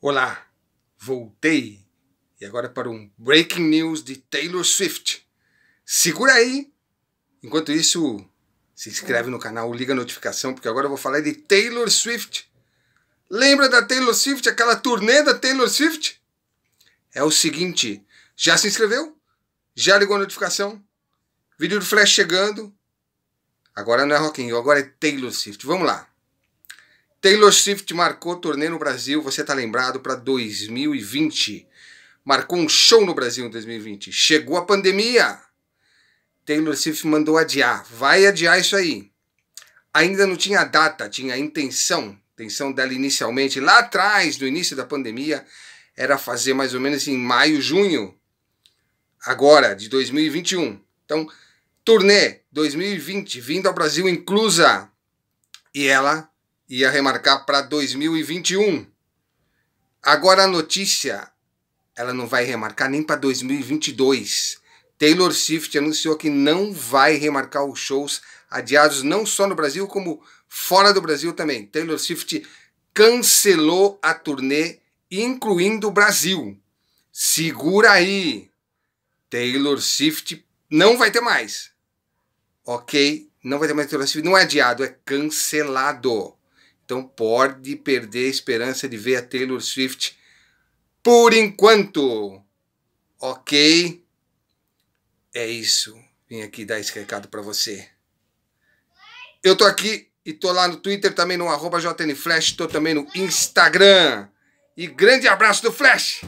Olá, voltei e agora para um breaking news de Taylor Swift. Segura aí! Enquanto isso, se inscreve no canal, liga a notificação, porque agora eu vou falar de Taylor Swift. Lembra da Taylor Swift, aquela turnê da Taylor Swift? É o seguinte, já se inscreveu? Já ligou a notificação? Vídeo do Flash chegando. Agora não é Rockin', agora é Taylor Swift. Vamos lá. Taylor Swift marcou turnê no Brasil, você tá lembrado, para 2020. Marcou um show no Brasil em 2020. Chegou a pandemia. Taylor Swift mandou adiar. Vai adiar isso aí. Ainda não tinha data, tinha a intenção. A intenção dela inicialmente, lá atrás, no início da pandemia, era fazer mais ou menos em maio, junho. Agora, de 2021. Então, turnê 2020, vindo ao Brasil inclusa. E ela ia remarcar para 2021. Agora a notícia, ela não vai remarcar nem para 2022. Taylor Swift anunciou que não vai remarcar os shows adiados não só no Brasil como fora do Brasil também. Taylor Swift cancelou a turnê incluindo o Brasil. Segura aí. Taylor Swift não vai ter mais. OK? Não vai ter mais Taylor Swift, não é adiado, é cancelado. Então pode perder a esperança de ver a Taylor Swift por enquanto. Ok? É isso. Vim aqui dar esse recado para você. Eu tô aqui e tô lá no Twitter, também no JNFlash, tô também no Instagram. E grande abraço do Flash!